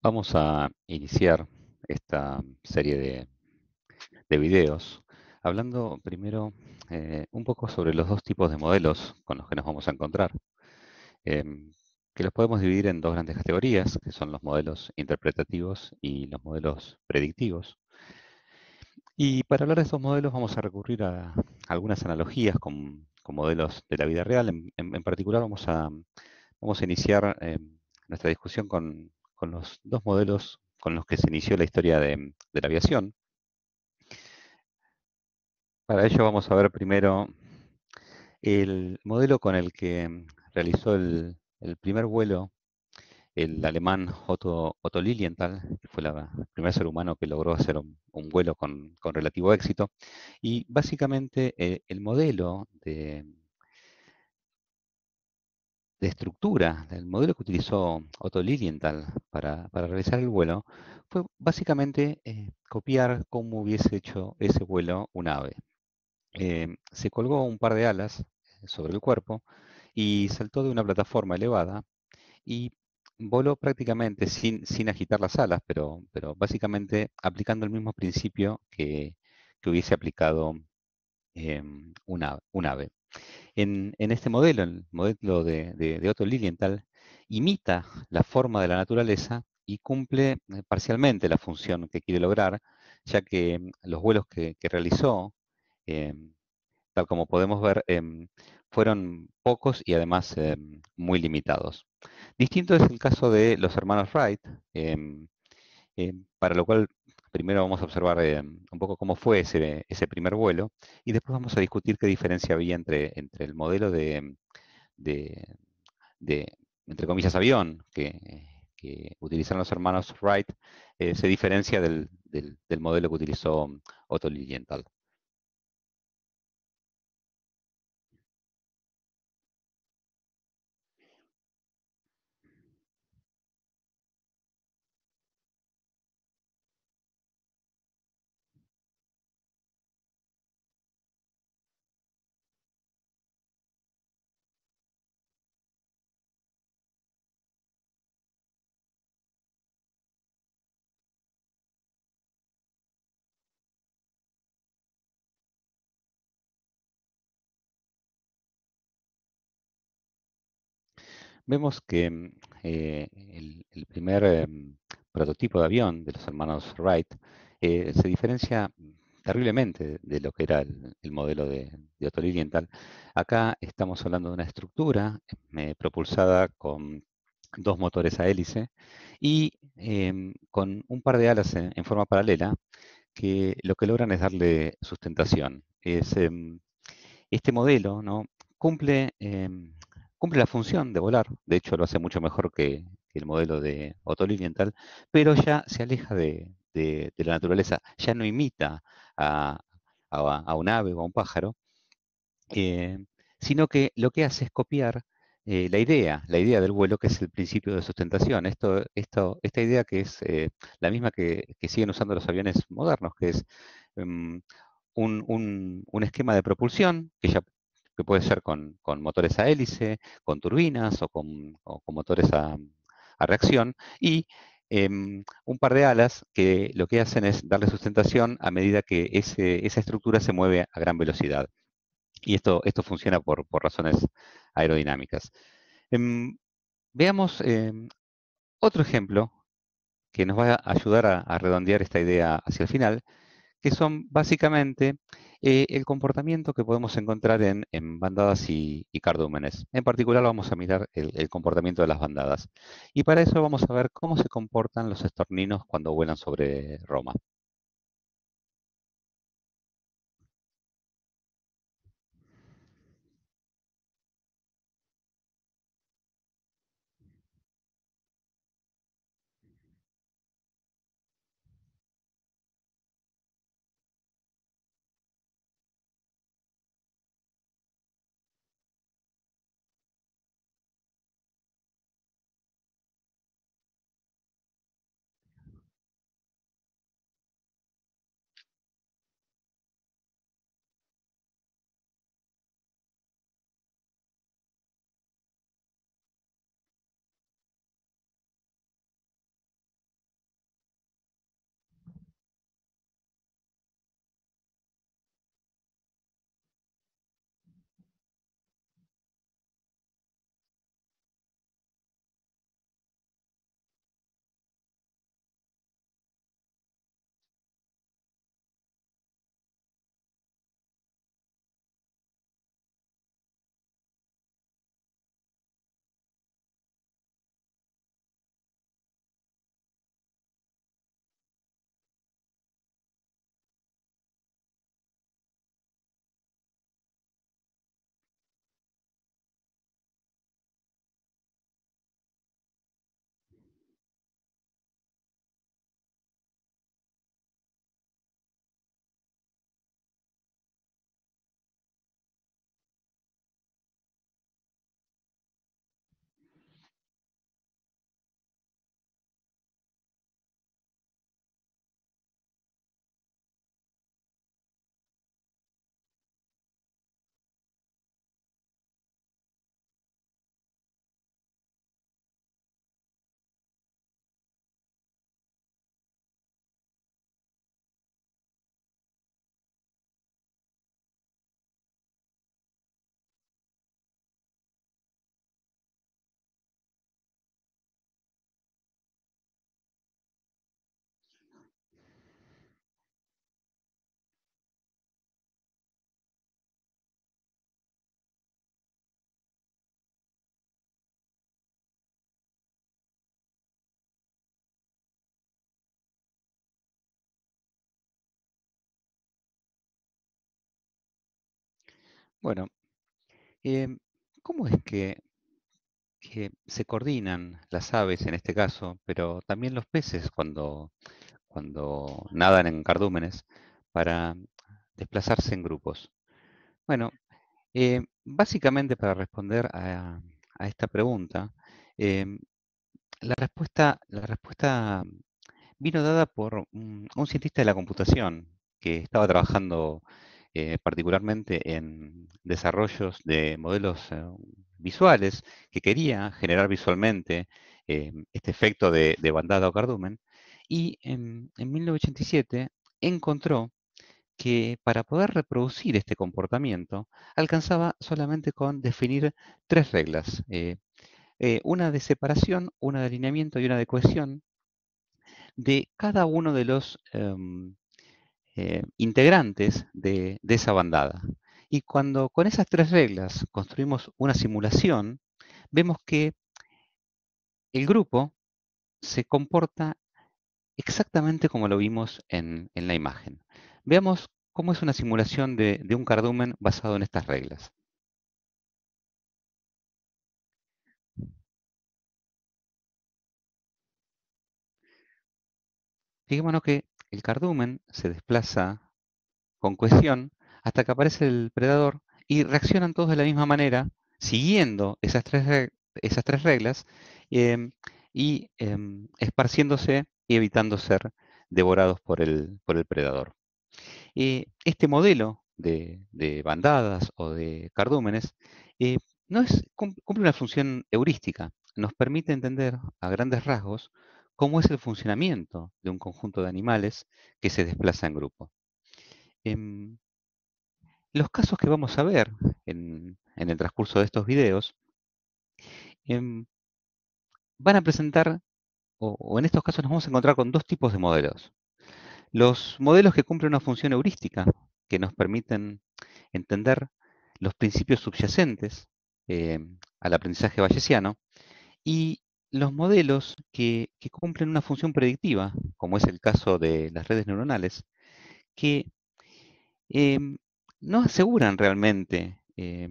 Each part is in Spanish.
Vamos a iniciar esta serie de, videos hablando primero eh, un poco sobre los dos tipos de modelos con los que nos vamos a encontrar, em, que los podemos dividir en dos grandes categorías, que son los modelos interpretativos y los modelos predictivos. Y para hablar de estos modelos vamos a recurrir a algunas analogías con, modelos de la vida real. En, particular vamos a, vamos a iniciar em, nuestra discusión con con los dos modelos con los que se inició la historia de, la aviación. Para ello vamos a ver primero el modelo con el que mm, realizó el, primer vuelo el alemán Otto, Lilienthal, que fue el primer ser humano que logró hacer un, vuelo con, relativo éxito. Y básicamente eh, el modelo de, de estructura, del modelo que utilizó Otto Lilienthal para, realizar el vuelo, fue básicamente eh, copiar cómo hubiese hecho ese vuelo un ave. Eh, se colgó un par de alas eh, sobre el cuerpo y saltó de una plataforma elevada y voló prácticamente sin, sin agitar las alas, pero, pero básicamente aplicando el mismo principio que, hubiese aplicado em, Un ave. En, este modelo, el modelo de, Otto Lilienthal, imita la forma de la naturaleza y cumple eh, parcialmente la función que quiere lograr, ya que mm, los vuelos que, realizó, eh, tal como podemos ver, eh, fueron pocos y además muy limitados. Distinto es el caso de los hermanos Wright, para lo cual Primero vamos a observar eh, un poco cómo fue ese, primer vuelo y después vamos a discutir qué diferencia había entre, entre el modelo de, de, entre comillas, avión que, que utilizaron los hermanos Wright eh, se diferencia del, del, modelo que utilizó Otto Lilienthal. vemos que mm, eh, el, primer em, prototipo de avión de los hermanos Wright eh, se diferencia terriblemente de lo que era el, modelo de, de Oriental. Acá estamos hablando de una estructura eh, propulsada con dos motores a hélice y em, con un par de alas en, forma paralela que lo que logran es darle sustentación. Em, este modelo cumple cumple la función de volar, de hecho lo hace mucho mejor que, el modelo de y pero ya se aleja de, la naturaleza, ya no imita a, un ave o a un pájaro, eh, sino que lo que hace es copiar eh, la idea, la idea del vuelo, que es el principio de sustentación. Esto, esta idea que es eh, la misma que, siguen usando los aviones modernos, que es em, un, un, esquema de propulsión, que ya que puede ser con, motores a hélice, con turbinas o con, motores a, reacción, y em, un par de alas que lo que hacen es darle sustentación a medida que esa estructura se mueve a gran velocidad. Y esto, esto funciona por, razones aerodinámicas. Em, veamos em, otro ejemplo que nos va a ayudar a redondear esta idea hacia el final, que son básicamente eh, el comportamiento que podemos encontrar en, bandadas y, cardúmenes. En particular vamos a mirar el, comportamiento de las bandadas. Y para eso vamos a ver cómo se comportan los estorninos cuando vuelan sobre Roma. Bueno, em, ¿cómo es que, se coordinan las aves en este caso, pero también los peces cuando, cuando nadan en cardúmenes para desplazarse en grupos? Bueno, eh, básicamente para responder a, esta pregunta, em, la, respuesta, la respuesta vino dada por un, cientista de la computación que estaba trabajando eh, particularmente en desarrollos de modelos eh, visuales que quería generar visualmente em, este efecto de, bandada o cardumen. Y en, 1987 encontró que para poder reproducir este comportamiento alcanzaba solamente con definir tres reglas. Eh, eh, una de separación, una de alineamiento y una de cohesión de cada uno de los em, integrantes de, esa bandada. Y cuando con esas tres reglas construimos una simulación, vemos que el grupo se comporta exactamente como lo vimos en, la imagen. Veamos cómo es una simulación de, de un cardumen basado en estas reglas. Fijémonos que el cardumen se desplaza con cohesión hasta que aparece el predador y reaccionan todos de la misma manera, siguiendo esas tres, esas tres reglas em, y em, esparciéndose y evitando ser devorados por el, predador. Eh, este modelo de, bandadas o de cardúmenes eh, no es, cumple una función heurística, nos permite entender a grandes rasgos cómo es el funcionamiento de un conjunto de animales que se desplaza en grupo. Em, los casos que vamos a ver en, el transcurso de estos videos em, van a presentar, o, en estos casos nos vamos a encontrar con dos tipos de modelos. Los modelos que cumplen una función heurística, que nos permiten entender los principios subyacentes em, al aprendizaje bayesiano, y los modelos que, cumplen una función predictiva, como es el caso de las redes neuronales, que em, no aseguran realmente eh,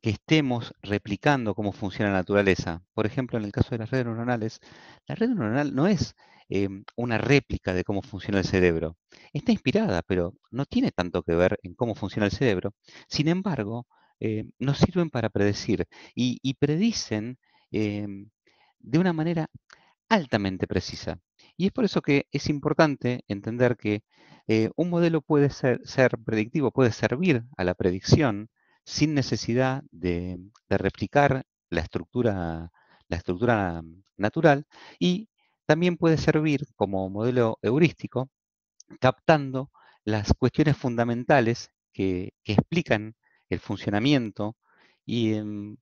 que estemos replicando cómo funciona la naturaleza. Por ejemplo, en el caso de las redes neuronales, la red neuronal no es eh, una réplica de cómo funciona el cerebro. Está inspirada, pero no tiene tanto que ver en cómo funciona el cerebro. Sin embargo, eh, nos sirven para predecir y predicen de una manera altamente precisa. Y es por eso que es importante entender que eh, un modelo puede ser, predictivo, puede servir a la predicción sin necesidad de, replicar la estructura, natural y también puede servir como modelo heurístico captando las cuestiones fundamentales que, explican el funcionamiento y, em,